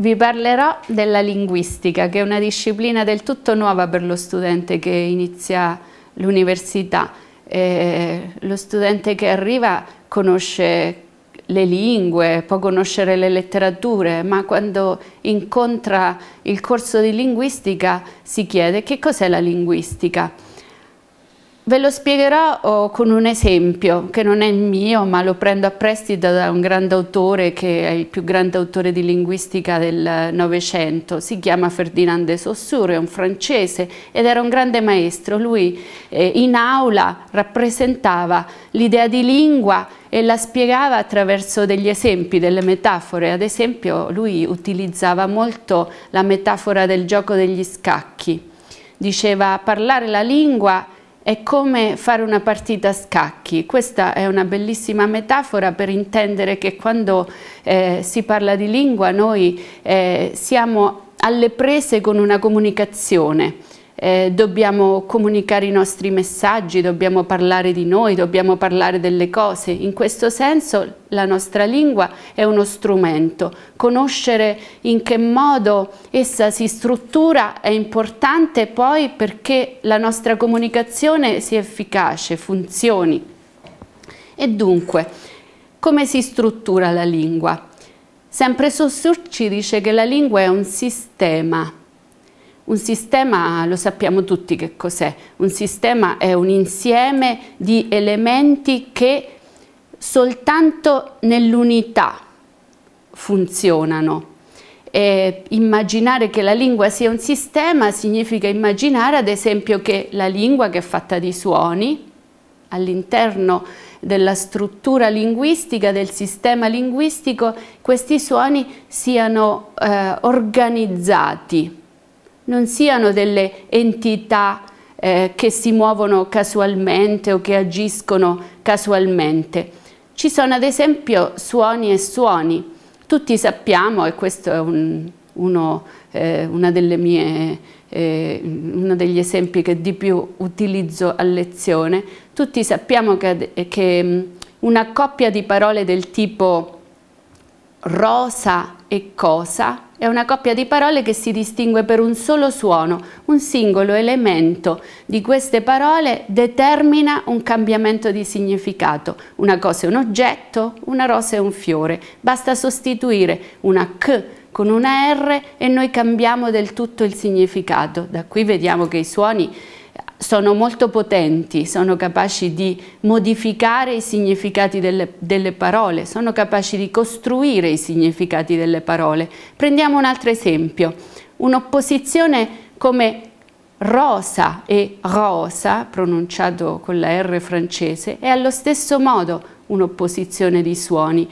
Vi parlerò della linguistica, che è una disciplina del tutto nuova per lo studente che inizia l'università. Eh, lo studente che arriva conosce le lingue, può conoscere le letterature, ma quando incontra il corso di linguistica si chiede che cos'è la linguistica. Ve lo spiegherò oh, con un esempio che non è il mio ma lo prendo a prestito da un grande autore che è il più grande autore di linguistica del Novecento, si chiama Ferdinand de Saussure, è un francese ed era un grande maestro, lui eh, in aula rappresentava l'idea di lingua e la spiegava attraverso degli esempi, delle metafore, ad esempio lui utilizzava molto la metafora del gioco degli scacchi, diceva parlare la lingua è come fare una partita a scacchi, questa è una bellissima metafora per intendere che quando eh, si parla di lingua noi eh, siamo alle prese con una comunicazione eh, dobbiamo comunicare i nostri messaggi, dobbiamo parlare di noi, dobbiamo parlare delle cose. In questo senso la nostra lingua è uno strumento. Conoscere in che modo essa si struttura è importante poi perché la nostra comunicazione sia efficace, funzioni. E dunque, come si struttura la lingua? Sempre Sussur ci dice che la lingua è un sistema un sistema lo sappiamo tutti che cos'è, un sistema è un insieme di elementi che soltanto nell'unità funzionano. E immaginare che la lingua sia un sistema significa immaginare ad esempio che la lingua che è fatta di suoni all'interno della struttura linguistica, del sistema linguistico, questi suoni siano eh, organizzati non siano delle entità eh, che si muovono casualmente o che agiscono casualmente. Ci sono ad esempio suoni e suoni. Tutti sappiamo, e questo è un, uno, eh, mie, eh, uno degli esempi che di più utilizzo a lezione, tutti sappiamo che, eh, che mm, una coppia di parole del tipo rosa e cosa è una coppia di parole che si distingue per un solo suono, un singolo elemento di queste parole determina un cambiamento di significato. Una cosa è un oggetto, una rosa è un fiore. Basta sostituire una K con una R e noi cambiamo del tutto il significato. Da qui vediamo che i suoni sono molto potenti, sono capaci di modificare i significati delle, delle, parole, sono capaci di costruire i significati delle parole. Prendiamo un altro esempio, un'opposizione come rosa e rosa, pronunciato con la R francese, è allo stesso modo un'opposizione di suoni.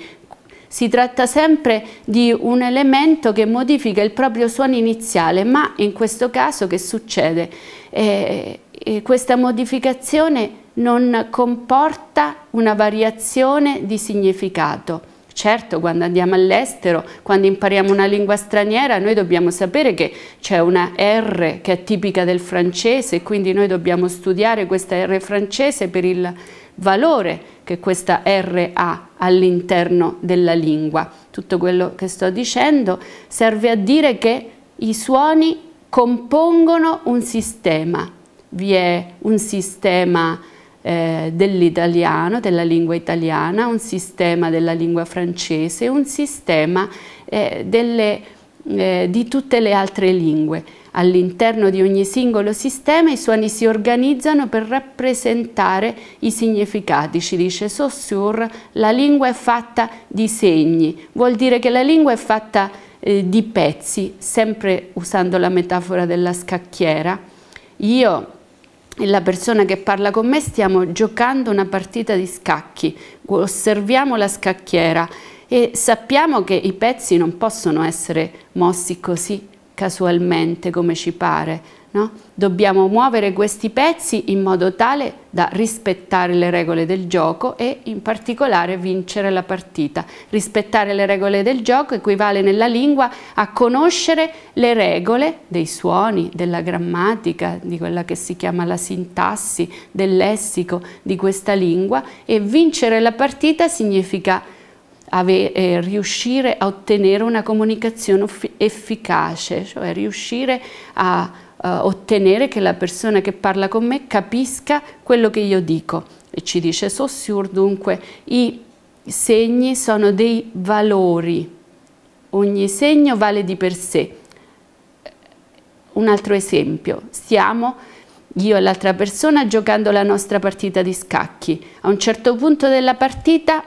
Si tratta sempre di un elemento che modifica il proprio suono iniziale, ma in questo caso che succede? Eh, eh, questa modificazione non comporta una variazione di significato. Certo, quando andiamo all'estero, quando impariamo una lingua straniera, noi dobbiamo sapere che c'è una R che è tipica del francese, e quindi noi dobbiamo studiare questa R francese per il valore che questa R ha all'interno della lingua. Tutto quello che sto dicendo serve a dire che i suoni compongono un sistema, vi è un sistema eh, dell'italiano, della lingua italiana, un sistema della lingua francese, un sistema eh, delle, eh, di tutte le altre lingue. All'interno di ogni singolo sistema i suoni si organizzano per rappresentare i significati, ci dice Saussure, la lingua è fatta di segni, vuol dire che la lingua è fatta eh, di pezzi, sempre usando la metafora della scacchiera. Io e la persona che parla con me stiamo giocando una partita di scacchi, osserviamo la scacchiera e sappiamo che i pezzi non possono essere mossi così casualmente come ci pare, No? Dobbiamo muovere questi pezzi in modo tale da rispettare le regole del gioco e in particolare vincere la partita. Rispettare le regole del gioco equivale nella lingua a conoscere le regole dei suoni, della grammatica, di quella che si chiama la sintassi, del lessico di questa lingua e vincere la partita significa Avere, eh, riuscire a ottenere una comunicazione efficace, cioè riuscire a eh, ottenere che la persona che parla con me capisca quello che io dico. E ci dice Saussure, dunque, i segni sono dei valori, ogni segno vale di per sé. Un altro esempio, stiamo io e l'altra persona giocando la nostra partita di scacchi. A un certo punto della partita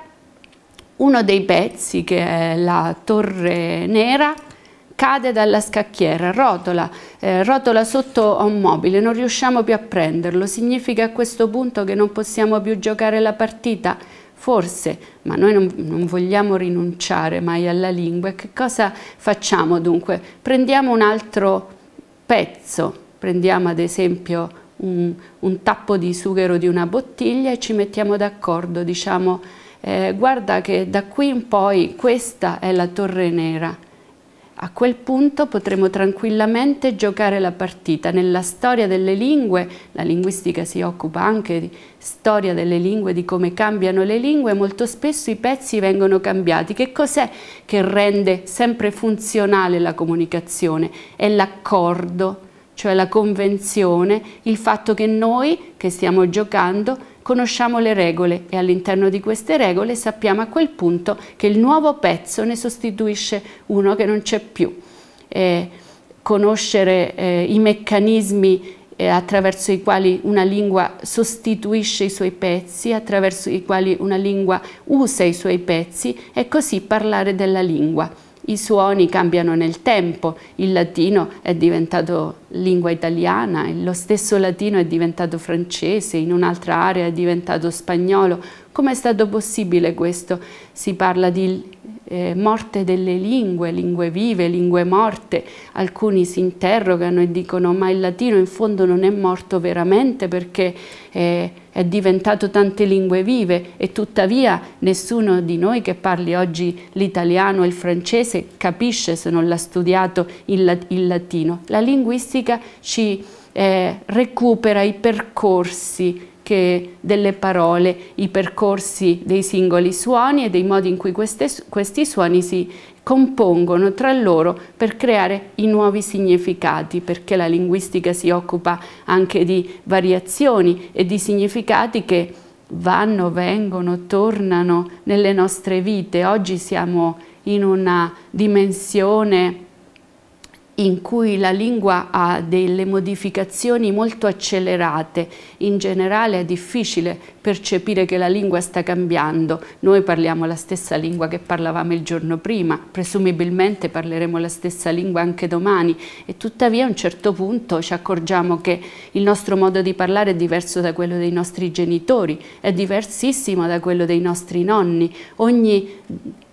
uno dei pezzi, che è la torre nera, cade dalla scacchiera, rotola, eh, rotola sotto a un mobile, non riusciamo più a prenderlo, significa a questo punto che non possiamo più giocare la partita? Forse, ma noi non, non vogliamo rinunciare mai alla lingua, che cosa facciamo dunque? Prendiamo un altro pezzo, prendiamo ad esempio un, un tappo di sughero di una bottiglia e ci mettiamo d'accordo, diciamo eh, guarda che da qui in poi questa è la torre nera, a quel punto potremo tranquillamente giocare la partita. Nella storia delle lingue, la linguistica si occupa anche di storia delle lingue, di come cambiano le lingue, molto spesso i pezzi vengono cambiati. Che cos'è che rende sempre funzionale la comunicazione? È l'accordo, cioè la convenzione, il fatto che noi che stiamo giocando Conosciamo le regole e all'interno di queste regole sappiamo a quel punto che il nuovo pezzo ne sostituisce uno che non c'è più. Eh, conoscere eh, i meccanismi eh, attraverso i quali una lingua sostituisce i suoi pezzi, attraverso i quali una lingua usa i suoi pezzi è così parlare della lingua. I suoni cambiano nel tempo, il latino è diventato lingua italiana, lo stesso latino è diventato francese, in un'altra area è diventato spagnolo. Com'è stato possibile questo? Si parla di eh, morte delle lingue, lingue vive, lingue morte. Alcuni si interrogano e dicono ma il latino in fondo non è morto veramente perché eh, è diventato tante lingue vive e tuttavia nessuno di noi che parli oggi l'italiano e il francese capisce se non l'ha studiato il, il, latino. La linguistica ci eh, recupera i percorsi anche delle parole, i percorsi dei singoli suoni e dei modi in cui queste, questi suoni si compongono tra loro per creare i nuovi significati, perché la linguistica si occupa anche di variazioni e di significati che vanno, vengono, tornano nelle nostre vite. Oggi siamo in una dimensione in cui la lingua ha delle modificazioni molto accelerate, in generale è difficile percepire che la lingua sta cambiando. Noi parliamo la stessa lingua che parlavamo il giorno prima, presumibilmente parleremo la stessa lingua anche domani e tuttavia a un certo punto ci accorgiamo che il nostro modo di parlare è diverso da quello dei nostri genitori, è diversissimo da quello dei nostri nonni. Ogni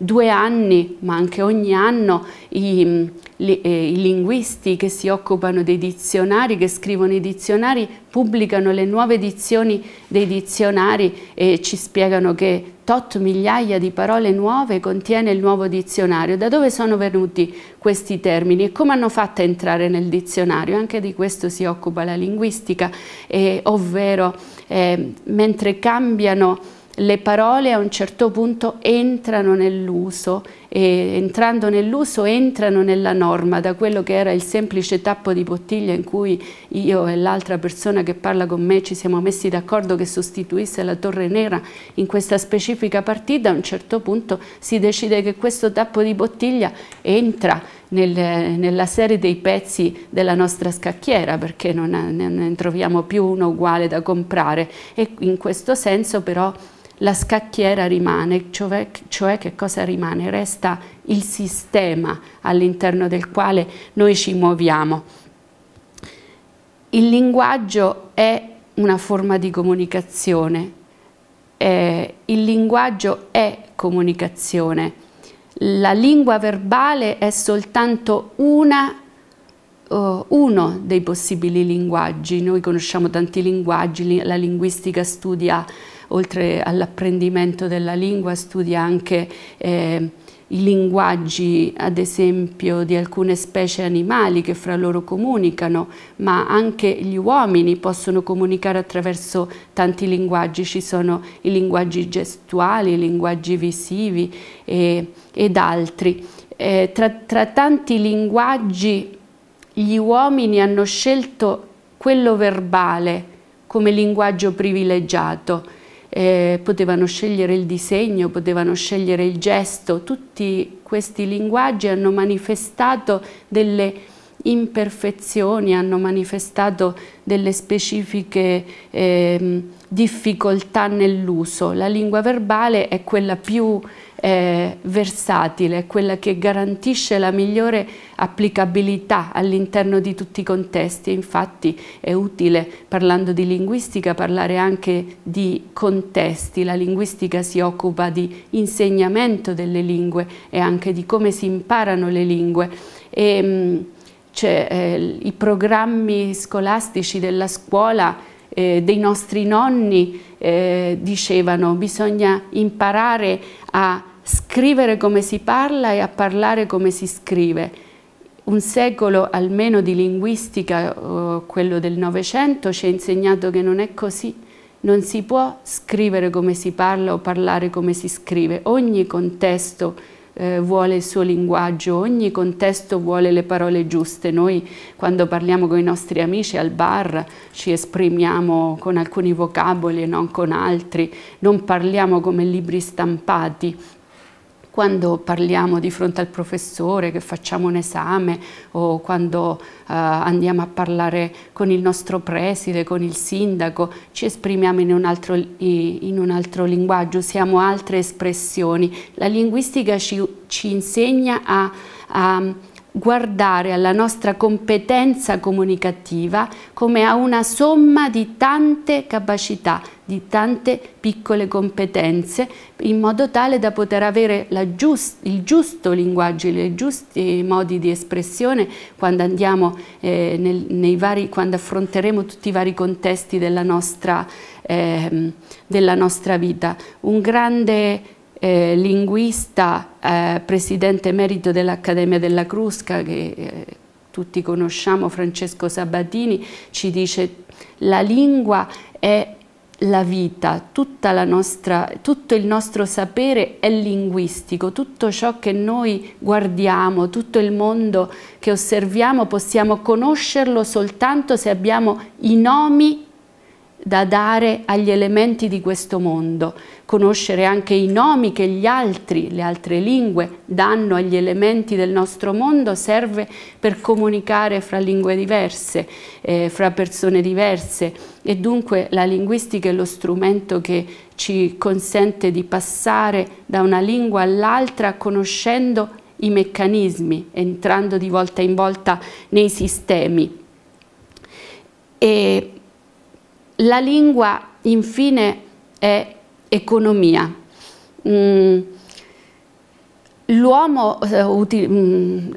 due anni, ma anche ogni anno, i, mm, li, eh, i, linguisti che si occupano dei dizionari, che scrivono i dizionari, pubblicano le nuove edizioni dei dizionari e ci spiegano che tot migliaia di parole nuove contiene il nuovo dizionario. Da dove sono venuti questi termini e come hanno fatto a entrare nel dizionario? Anche di questo si occupa la linguistica, eh, ovvero eh, mentre cambiano le parole a un certo punto entrano nell'uso e entrando nell'uso entrano nella norma, da quello che era il semplice tappo di bottiglia in cui io e l'altra persona che parla con me ci siamo messi d'accordo che sostituisse la torre nera in questa specifica partita, a un certo punto si decide che questo tappo di bottiglia entra nel, nella serie dei pezzi della nostra scacchiera perché non ne, ne troviamo più uno uguale da comprare e in questo senso però la scacchiera rimane, cioè, cioè che cosa rimane? Resta il sistema all'interno del quale noi ci muoviamo. Il linguaggio è una forma di comunicazione, eh, il linguaggio è comunicazione, la lingua verbale è soltanto una eh, uno dei possibili linguaggi. Noi conosciamo tanti linguaggi, la linguistica studia oltre all'apprendimento della lingua studia anche eh, i linguaggi ad esempio di alcune specie animali che fra loro comunicano, ma anche gli uomini possono comunicare attraverso tanti linguaggi, ci sono i linguaggi gestuali, i linguaggi visivi e, ed altri. Eh, tra, tra tanti linguaggi gli uomini hanno scelto quello verbale come linguaggio privilegiato, eh, potevano scegliere il disegno, potevano scegliere il gesto, tutti questi linguaggi hanno manifestato delle imperfezioni, hanno manifestato delle specifiche eh, difficoltà nell'uso. La lingua verbale è quella più eh, versatile, quella che garantisce la migliore applicabilità all'interno di tutti i contesti. Infatti è utile, parlando di linguistica, parlare anche di contesti. La linguistica si occupa di insegnamento delle lingue e anche di come si imparano le lingue. E, ehm, mh, cioè, eh, I programmi scolastici della scuola eh, dei nostri nonni eh, dicevano bisogna imparare a scrivere come si parla e a parlare come si scrive. Un secolo almeno di linguistica, oh, quello del Novecento, ci ha insegnato che non è così. Non si può scrivere come si parla o parlare come si scrive. Ogni contesto eh, vuole il suo linguaggio, ogni contesto vuole le parole giuste. Noi quando parliamo con i nostri amici al bar ci esprimiamo con alcuni vocaboli e non con altri, non parliamo come libri stampati, quando parliamo di fronte al professore, che facciamo un esame o quando eh, andiamo a parlare con il nostro preside, con il sindaco, ci esprimiamo in un, altro, in un altro, linguaggio, usiamo altre espressioni. La linguistica ci, ci insegna a, a guardare alla nostra competenza comunicativa come a una somma di tante capacità, di tante piccole competenze, in modo tale da poter avere giust il giusto linguaggio, i giusti modi di espressione quando, andiamo, eh, nel, vari, quando affronteremo tutti i vari contesti della nostra, eh, della nostra vita. Un grande eh, linguista, eh, presidente emerito dell'Accademia della Crusca, che eh, tutti conosciamo, Francesco Sabatini, ci dice la lingua è la vita, la nostra, tutto il nostro sapere è linguistico, tutto ciò che noi guardiamo, tutto il mondo che osserviamo possiamo conoscerlo soltanto se abbiamo i nomi da dare agli elementi di questo mondo, conoscere anche i nomi che gli altri, le altre lingue, danno agli elementi del nostro mondo serve per comunicare fra lingue diverse, eh, fra persone diverse e dunque la linguistica è lo strumento che ci consente di passare da una lingua all'altra conoscendo i meccanismi, entrando di volta in volta nei sistemi. E la lingua infine è economia. Mm. L'uomo eh, mm,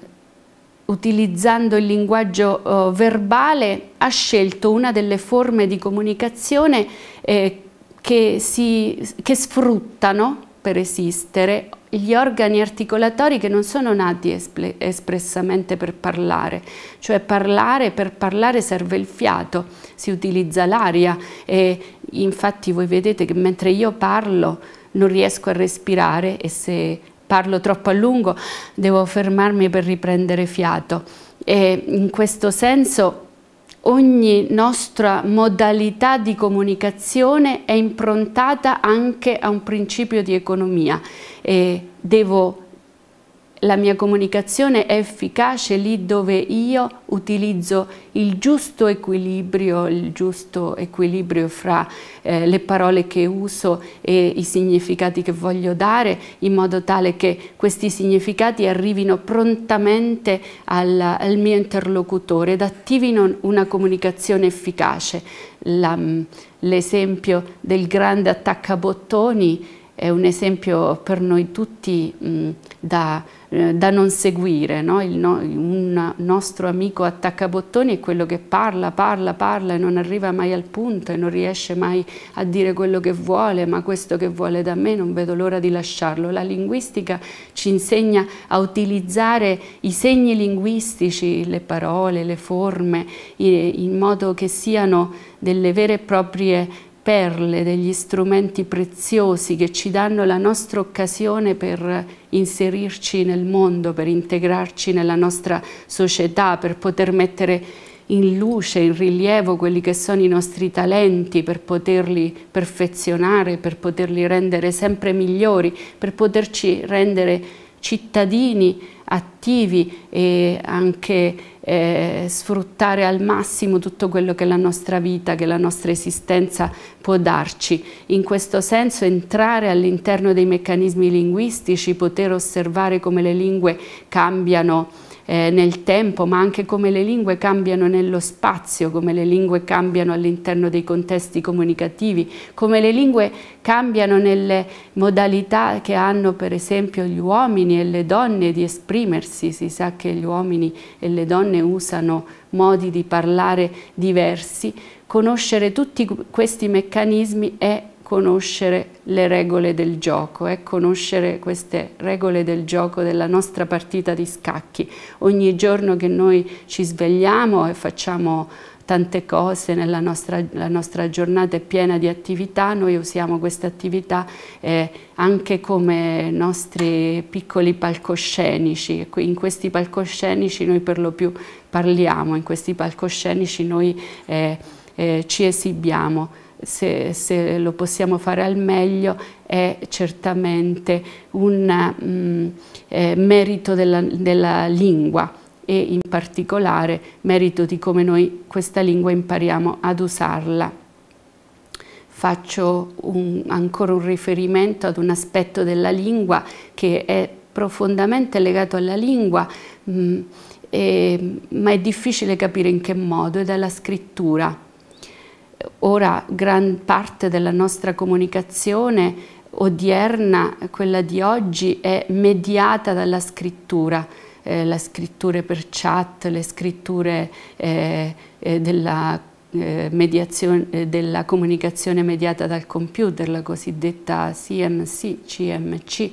utilizzando il linguaggio eh, verbale ha scelto una delle forme di comunicazione eh, che, si, che sfruttano per esistere gli organi articolatori che non sono nati espressamente per parlare, cioè parlare, per parlare serve il fiato, si utilizza l'aria e infatti voi vedete che mentre io parlo non riesco a respirare e se parlo troppo a lungo devo fermarmi per riprendere fiato e in questo senso ogni nostra modalità di comunicazione è improntata anche a un principio di economia. E devo la mia comunicazione è efficace lì dove io utilizzo il giusto equilibrio, il giusto equilibrio fra eh, le parole che uso e i significati che voglio dare, in modo tale che questi significati arrivino prontamente al, al mio interlocutore ed attivino una comunicazione efficace. Mm, l'esempio del grande attaccabottoni è un esempio per noi tutti mh, mm, da eh, da non seguire, no? no, un nostro amico attaccabottoni è quello che parla, parla, parla e non arriva mai al punto e non riesce mai a dire quello che vuole, ma questo che vuole da me non vedo l'ora di lasciarlo. La linguistica ci insegna a utilizzare i segni linguistici, le parole, le forme, in modo che siano delle vere e proprie perle, degli strumenti preziosi che ci danno la nostra occasione per inserirci nel mondo, per integrarci nella nostra società, per poter mettere in luce, in rilievo quelli che sono i nostri talenti, per poterli perfezionare, per poterli rendere sempre migliori, per poterci rendere cittadini attivi e anche eh, sfruttare al massimo tutto quello che la nostra vita, che la nostra esistenza può darci. In questo senso entrare all'interno dei meccanismi linguistici, poter osservare come le lingue cambiano eh, nel tempo, ma anche come le lingue cambiano nello spazio, come le lingue cambiano all'interno dei contesti comunicativi, come le lingue cambiano nelle modalità che hanno per esempio gli uomini e le donne di esprimersi. Si sa che gli uomini e le donne usano modi di parlare diversi. Conoscere tutti questi meccanismi è conoscere le regole del gioco, è eh, conoscere queste regole del gioco della nostra partita di scacchi. Ogni giorno che noi ci svegliamo e facciamo tante cose, nella nostra, la nostra giornata è piena di attività, noi usiamo queste attività eh, anche come nostri piccoli palcoscenici, in questi palcoscenici noi per lo più parliamo, in questi palcoscenici noi eh, eh ci esibiamo se, se, lo possiamo fare al meglio, è certamente un um, eh, merito della, della lingua e in particolare merito di come noi questa lingua impariamo ad usarla faccio un, ancora un riferimento ad un aspetto della lingua che è profondamente legato alla lingua, mh, mm, e, ma è difficile capire in che modo, ed è la scrittura. Ora gran parte della nostra comunicazione odierna, quella di oggi, è mediata dalla scrittura, eh, la scrittura per chat, le scritture eh, eh, della, eh, eh, della, comunicazione mediata dal computer, la cosiddetta CMC, CMC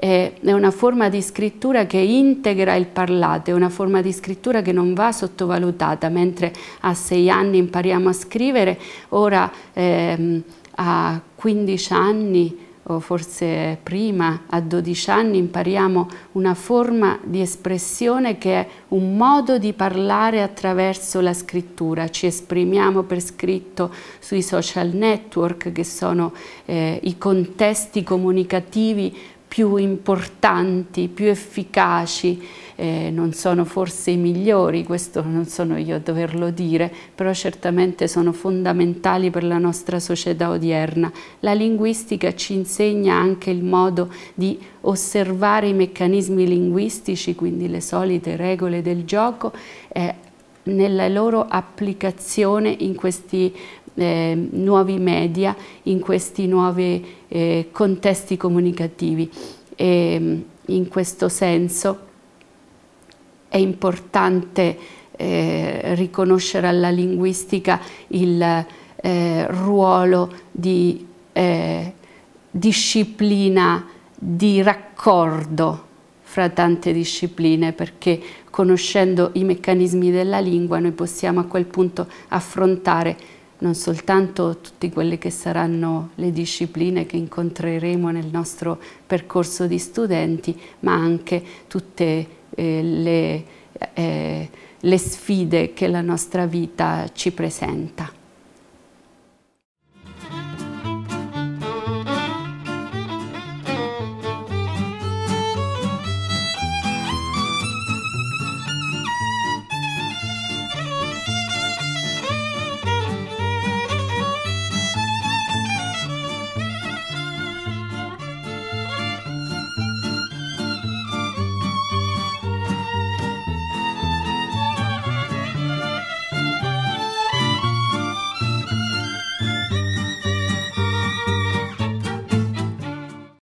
è una forma di scrittura che integra il parlato, è una forma di scrittura che non va sottovalutata, mentre a sei anni impariamo a scrivere, ora ehm, a 15 anni o forse prima, a 12 anni, impariamo una forma di espressione che è un modo di parlare attraverso la scrittura. Ci esprimiamo per scritto sui social network, che sono eh, i contesti comunicativi più importanti, più efficaci, eh, non sono forse i migliori, questo non sono io a doverlo dire, però certamente sono fondamentali per la nostra società odierna. La linguistica ci insegna anche il modo di osservare i meccanismi linguistici, quindi le solite regole del gioco, eh, nella loro applicazione in questi eh, nuovi media, in questi nuovi eh, contesti comunicativi. E, ehm, in questo senso è importante eh, riconoscere alla linguistica il eh, ruolo di eh, disciplina, di raccordo fra tante discipline perché conoscendo i meccanismi della lingua noi possiamo a quel punto affrontare non soltanto tutte quelle che saranno le discipline che incontreremo nel nostro percorso di studenti, ma anche tutte eh, le, eh, le sfide che la nostra vita ci presenta.